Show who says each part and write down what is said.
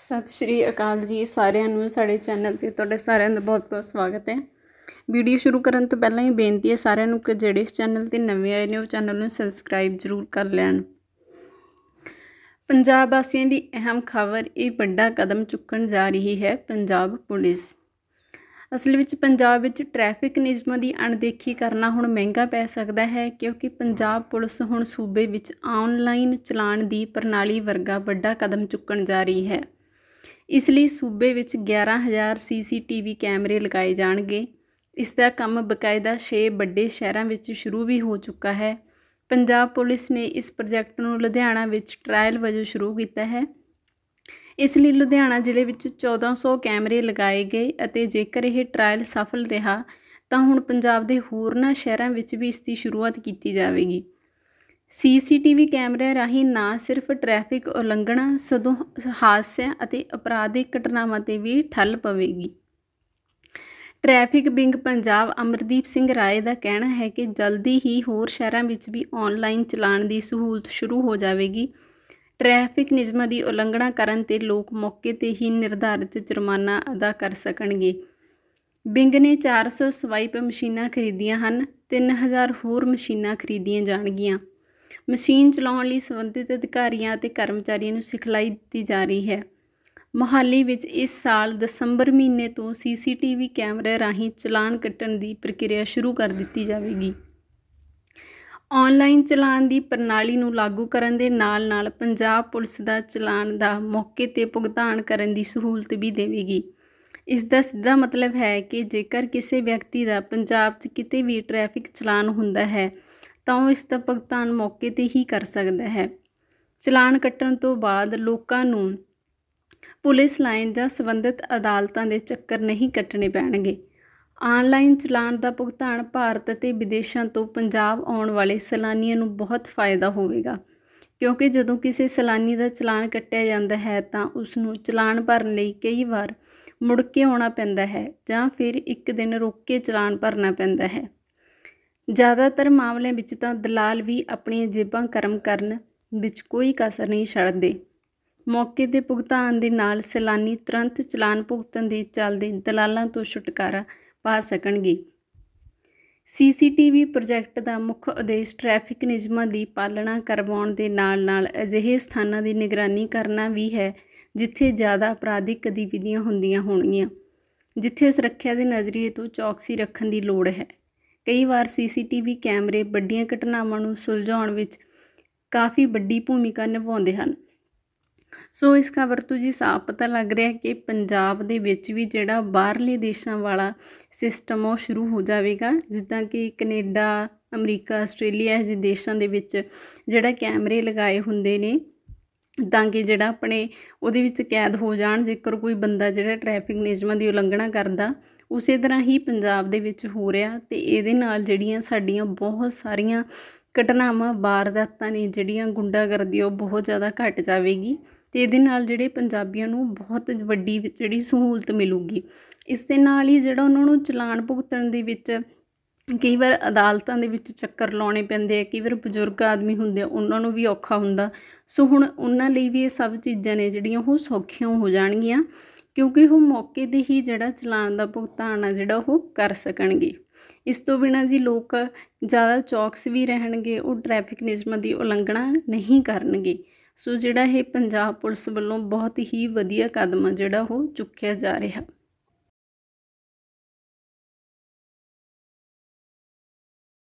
Speaker 1: ਸਤਿ ਸ਼੍ਰੀ ਅਕਾਲ ਜੀ ਸਾਰਿਆਂ ਨੂੰ ਸਾਡੇ ਚੈਨਲ ਤੇ ਤੁਹਾਡੇ ਸਾਰਿਆਂ ਦਾ ਬਹੁਤ-ਬਹੁਤ ਸਵਾਗਤ ਹੈ ਵੀਡੀਓ ਸ਼ੁਰੂ ਕਰਨ ਤੋਂ ਪਹਿਲਾਂ ਹੀ ਬੇਨਤੀ ਹੈ ਸਾਰਿਆਂ ਨੂੰ ਕਿ ਜਿਹੜੇ ਇਸ ਚੈਨਲ ਤੇ ਨਵੇਂ ਆਏ ਨੇ ਉਹ ਚੈਨਲ ਨੂੰ ਸਬਸਕ੍ਰਾਈਬ ਜ਼ਰੂਰ ਕਰ ਲੈਣ ਪੰਜਾਬ ਵਾਸੀਆਂ ਦੀ ਅਹਿਮ ਖਬਰ ਇਹ ਵੱਡਾ ਕਦਮ ਚੁੱਕਣ ਜਾ ਰਹੀ ਹੈ ਪੰਜਾਬ ਪੁਲਿਸ ਅਸਲ ਵਿੱਚ ਪੰਜਾਬ ਵਿੱਚ ਟ੍ਰੈਫਿਕ ਨਿਯਮਾਂ ਦੀ ਅਣਦੇਖੀ ਕਰਨਾ ਹੁਣ ਮਹਿੰਗਾ ਪੈ ਸਕਦਾ ਹੈ ਕਿਉਂਕਿ ਪੰਜਾਬ ਪੁਲਿਸ ਹੁਣ ਸੂਬੇ ਵਿੱਚ ਆਨਲਾਈਨ ਚਲਾਨ ਦੀ ਪ੍ਰਣਾਲੀ ਵਰਗਾ ਵੱਡਾ ਕਦਮ ਚੁੱਕਣ ਜਾ ਰਹੀ ਹੈ ਇਸ ਲਈ ਸੂਬੇ ਵਿੱਚ 11000 ਸੀਸੀਟੀਵੀ ਕੈਮਰੇ ਲਗਾਏ ਜਾਣਗੇ ਇਸ ਦਾ ਕੰਮ ਬਕਾਇਦਾ 6 ਵੱਡੇ ਸ਼ਹਿਰਾਂ ਵਿੱਚ ਸ਼ੁਰੂ ਵੀ ਹੋ ਚੁੱਕਾ ਹੈ ਪੰਜਾਬ ਪੁਲਿਸ ਨੇ ਇਸ ਪ੍ਰੋਜੈਕਟ ਨੂੰ ਲੁਧਿਆਣਾ ਵਿੱਚ ਟ੍ਰਾਇਲ ਵਜੋਂ ਸ਼ੁਰੂ ਕੀਤਾ ਹੈ ਇਸ ਲਈ ਲੁਧਿਆਣਾ ਜ਼ਿਲ੍ਹੇ ਵਿੱਚ 1400 ਕੈਮਰੇ ਲਗਾਏ ਗਏ ਅਤੇ ਜੇਕਰ ਇਹ ਟ੍ਰਾਇਲ ਸਫਲ ਰਿਹਾ ਤਾਂ ਹੁਣ ਪੰਜਾਬ ਦੇ ਹੋਰਨਾਂ ਸ਼ਹਿਰਾਂ ਵਿੱਚ ਵੀ ਇਸ ਦੀ ਸ਼ੁਰੂਆਤ ਕੀਤੀ ਜਾਵੇਗੀ ਸੀਸੀਟੀਵੀ ਕੈਮਰੇ ਰਾਹੀਂ ਨਾ ਸਿਰਫ ਟ੍ਰੈਫਿਕ ਉਲੰਘਣਾ ਸਦੋਂ ਹਾਦਸਿਆਂ ਅਤੇ ਅਪਰਾਧਿਕ ਘਟਨਾਵਾਂ 'ਤੇ ਵੀ ਠੱਲ ਪਵੇਗੀ ਟ੍ਰੈਫਿਕ ਵਿੰਗ ਪੰਜਾਬ ਅਮਰਦੀਪ ਸਿੰਘ ਰਾਏ ਦਾ ਕਹਿਣਾ ਹੈ ਕਿ ਜਲਦੀ ਹੀ ਹੋਰ ਸ਼ਹਿਰਾਂ ਵਿੱਚ ਵੀ ਆਨਲਾਈਨ ਚਲਾਨ ਦੀ ਸਹੂਲਤ ਸ਼ੁਰੂ ਹੋ ਜਾਵੇਗੀ ਟ੍ਰੈਫਿਕ ਨਿਯਮਾਂ ਦੀ ਉਲੰਘਣਾ ਕਰਨ ਤੇ ਲੋਕ ਮੌਕੇ ਤੇ ਹੀ ਨਿਰਧਾਰਿਤ ਜੁਰਮਾਨਾ ਅਦਾ ਕਰ ਸਕਣਗੇ ਬਿੰਗ ਨੇ 400 ਸਵਾਈਪ ਮਸ਼ੀਨਾਂ ਖਰੀਦੀਆਂ ਹਨ 3000 ਹੋਰ ਮਸ਼ੀਨਾਂ ਖਰੀਦੀਆਂ ਜਾਣਗੀਆਂ ਮਸ਼ੀਨ ਚਲਾਉਣ ਲਈ ਸੰਬੰਧਿਤ ਅਧਿਕਾਰੀਆਂ ਅਤੇ ਕਰਮਚਾਰੀਆਂ ਨੂੰ ਸਿਖਲਾਈ ਦਿੱਤੀ ਜਾ ਰਹੀ ਹੈ ਮੋਹਾਲੀ ਵਿੱਚ ਇਸ ਸਾਲ ਦਸੰਬਰ ਮਹੀਨੇ ਤੋਂ ਸੀਸੀਟੀਵੀ ਕੈਮਰੇ ਰਾਹੀਂ ਚਲਾਨ ਕੱਟਣ ਦੀ ਪ੍ਰਕਿਰਿਆ ਸ਼ੁਰੂ ਕਰ ਦਿੱਤੀ ਜਾਵੇਗੀ ਆਨਲਾਈਨ ਚਲਾਨ ਦੀ ਪ੍ਰਣਾਲੀ ਨੂੰ ਲਾਗੂ ਕਰਨ ਦੇ ਨਾਲ-ਨਾਲ ਪੰਜਾਬ ਪੁਲਿਸ ਦਾ ਚਲਾਨ ਦਾ ਮੌਕੇ ਤੇ ਭੁਗਤਾਨ ਕਰਨ ਦੀ ਸਹੂਲਤ ਵੀ ਦੇਵੇਗੀ ਇਸ ਦਾ ਸਿੱਧਾ ਮਤਲਬ ਹੈ ਕਿ ਜੇਕਰ ਕਿਸੇ ਵਿਅਕਤੀ ਦਾ ਪੰਜਾਬ 'ਚ ਕਿਤੇ ਵੀ ਟ੍ਰੈਫਿਕ ਚਲਾਨ ਹੁੰਦਾ ਹੈ ਤਾਂ ਉਹ ਇਸ ਦਾ ਭੁਗਤਾਨ ਮੌਕੇ ਤੇ ਹੀ ਕਰ ਸਕਦਾ ਹੈ ਚਲਾਨ ਕੱਟਣ ਤੋਂ ਬਾਅਦ ਲੋਕਾਂ ਨੂੰ ਪੁਲਿਸ ਲਾਈਨ ਜਾਂ ਸੰਬੰਧਿਤ ਅਦਾਲਤਾਂ ਦੇ ਚੱਕਰ ਨਹੀਂ ਕੱਟਣੇ ਪੈਣਗੇ ਆਨਲਾਈਨ ਚਲਾਨ ਦਾ ਭੁਗਤਾਨ ਭਾਰਤ ਅਤੇ ਵਿਦੇਸ਼ਾਂ ਤੋਂ ਪੰਜਾਬ ਆਉਣ ਵਾਲੇ ਸੈਲਾਨੀਆਂ ਨੂੰ ਬਹੁਤ ਫਾਇਦਾ ਹੋਵੇਗਾ ਕਿਉਂਕਿ ਜਦੋਂ ਕਿਸੇ ਸੈਲਾਨੀ ਦਾ ਚਲਾਨ ਕੱਟਿਆ ਜਾਂਦਾ ਹੈ ਤਾਂ ਉਸ ਨੂੰ ਚਲਾਨ ਭਰਨ ਲਈ ਕਈ ਵਾਰ ਮੁੜ ਕੇ ਆਉਣਾ ਪੈਂਦਾ ਹੈ ਜਾਂ ਫਿਰ ਇੱਕ ਦਿਨ ਰੁਕ ਕੇ ਚਲਾਨ ਭਰਨਾ ਪੈਂਦਾ ਹੈ ਜ਼ਿਆਦਾਤਰ ਮਾਮਲਿਆਂ ਵਿੱਚ ਤਾਂ ਦਲਾਲ ਵੀ ਆਪਣੀਆਂ ਜੇਬਾਂ ਕਰਮ ਕਰਨ ਵਿੱਚ ਕੋਈ ਕਸਰ ਨਹੀਂ ਛੱਡਦੇ ਮੌਕੇ ਦੇ ਭੁਗਤਾਨ ਦੇ ਨਾਲ ਸੈਲਾਨੀ ਤੁਰੰਤ ਚਲਾਨ ਭੁਗਤਣ ਦੇ ਚੱਲਦੇ ਦਲਾਲਾਂ ਤੋਂ ਛੁਟਕਾਰਾ ਪਾ ਸਕਣਗੇ ਸੀਸੀਟੀਵੀ ਪ੍ਰੋਜੈਕਟ ਦਾ ਮੁੱਖ ਉਦੇਸ਼ ਟ੍ਰੈਫਿਕ ਨਿਯਮਾਂ ਦੀ ਪਾਲਣਾ ਕਰਵਾਉਣ ਦੇ ਨਾਲ-ਨਾਲ ਅਜਿਹੇ ਸਥਾਨਾਂ ਦੀ ਨਿਗਰਾਨੀ ਕਰਨਾ ਵੀ ਹੈ ਜਿੱਥੇ ਜ਼ਿਆਦਾ ਅਪਰਾਧਿਕ ਗਤੀਵਿਧੀਆਂ ਹੁੰਦੀਆਂ ਹੋਣਗੀਆਂ ਜਿੱਥੇ ਸੁਰੱਖਿਆ ਦੇ ਨਜ਼ਰੀਏ ਤੋਂ ਚੌਕਸੀ ਰੱਖਣ ਦੀ ਲੋੜ ਹੈ ਕਈ ਵਾਰ ਸੀਸੀਟੀਵੀ ਕੈਮਰੇ ਵੱਡੀਆਂ ਘਟਨਾਵਾਂ ਨੂੰ ਸੁਲਝਾਉਣ ਵਿੱਚ ਕਾਫੀ ਵੱਡੀ ਭੂਮਿਕਾ ਨਿਭਾਉਂਦੇ ਹਨ ਸੋ ਇਸ ਖਬਰ ਤੋਂ ਜੀ ਸਾਫ਼ ਪਤਾ ਲੱਗ ਰਿਹਾ ਕਿ ਪੰਜਾਬ ਦੇ ਵਿੱਚ ਵੀ ਜਿਹੜਾ ਬਾਹਰਲੇ ਦੇਸ਼ਾਂ ਵਾਲਾ ਸਿਸਟਮ ਉਹ ਸ਼ੁਰੂ ਹੋ ਜਾਵੇਗਾ ਜਿੱਦਾਂ ਕਿ ਕੈਨੇਡਾ ਅਮਰੀਕਾ ਆਸਟ੍ਰੇਲੀਆ ਇਹ ਜਿਹੇ ਦੇਸ਼ਾਂ ਦੇ ਵਿੱਚ ਜਿਹੜਾ ਕੈਮਰੇ ਲਗਾਏ ਹੁੰਦੇ ਨੇ ਤਾਂ ਕਿ ਜਿਹੜਾ ਆਪਣੇ ਉਹਦੇ ਵਿੱਚ ਕੈਦ ਹੋ ਜਾਣ ਜੇਕਰ ਕੋਈ ਬੰਦਾ ਜਿਹੜਾ ਟ੍ਰੈਫਿਕ ਨਿਯਮਾਂ ਦੀ ਉਲੰਘਣਾ ਕਰਦਾ ਉਸੇ ਤਰ੍ਹਾਂ ਹੀ ਪੰਜਾਬ ਦੇ ਵਿੱਚ ਹੋ ਰਿਹਾ ਤੇ ਇਹਦੇ ਨਾਲ ਜਿਹੜੀਆਂ ਸਾਡੀਆਂ ਬਹੁਤ ਸਾਰੀਆਂ ਘਟਨਾਵਾਂ ਬਾਰਦਾਤਾਂ ਨੇ ਜਿਹੜੀਆਂ ਗੁੰਡਾਗਰਦੀ ਉਹ ਬਹੁਤ ਜ਼ਿਆਦਾ ਘਟ ਜਾਵੇਗੀ ਤੇ ਇਹਦੇ ਨਾਲ ਜਿਹੜੇ ਪੰਜਾਬੀਆਂ ਨੂੰ ਬਹੁਤ ਵੱਡੀ ਜਿਹੜੀ ਸਹੂਲਤ ਮਿਲੂਗੀ ਇਸ ਦੇ ਨਾਲ ਹੀ ਜਿਹੜਾ ਉਹਨਾਂ ਨੂੰ ਚਲਾਨ ਭੁਗਤਣ ਦੇ ਵਿੱਚ ਕਈ ਵਾਰ ਅਦਾਲਤਾਂ ਦੇ ਵਿੱਚ ਚੱਕਰ ਲਾਉਣੇ ਪੈਂਦੇ ਆ ਕਈ ਵਾਰ ਬਜ਼ੁਰਗ ਆਦਮੀ ਹੁੰਦੇ ਆ ਉਹਨਾਂ ਨੂੰ ਵੀ ਔਖਾ ਹੁੰਦਾ ਸੋ ਹੁਣ ਉਹਨਾਂ ਲਈ ਵੀ ਇਹ ਸਭ ਚੀਜ਼ਾਂ ਨੇ ਜਿਹੜੀਆਂ ਉਹ ਸੌਖੀਆਂ ਹੋ ਜਾਣਗੀਆਂ ਕਿਉਂਕਿ ਉਹ ਮੌਕੇ ਦੇ ਹੀ ਜਿਹੜਾ ਚਲਾਨ ਦਾ ਭੁਗਤਾਨ ਆ ਜਿਹੜਾ ਉਹ ਕਰ ਸਕਣਗੇ ਇਸ ਤੋਂ ਬਿਨਾਂ ਜੀ ਲੋਕ ਜ਼ਿਆਦਾ ਚੌਕਸ ਵੀ ਰਹਿਣਗੇ ਉਹ ਟ੍ਰੈਫਿਕ ਨਿਯਮਾਂ ਦੀ ਉਲੰਘਣਾ ਨਹੀਂ ਕਰਨਗੇ ਸੋ ਜਿਹੜਾ ਇਹ ਪੰਜਾਬ ਪੁਲਿਸ ਵੱਲੋਂ ਬਹੁਤ ਹੀ ਵਧੀਆ ਕਦਮ ਆ ਜਿਹੜਾ ਉਹ ਚੁੱਕਿਆ ਜਾ ਰਿਹਾ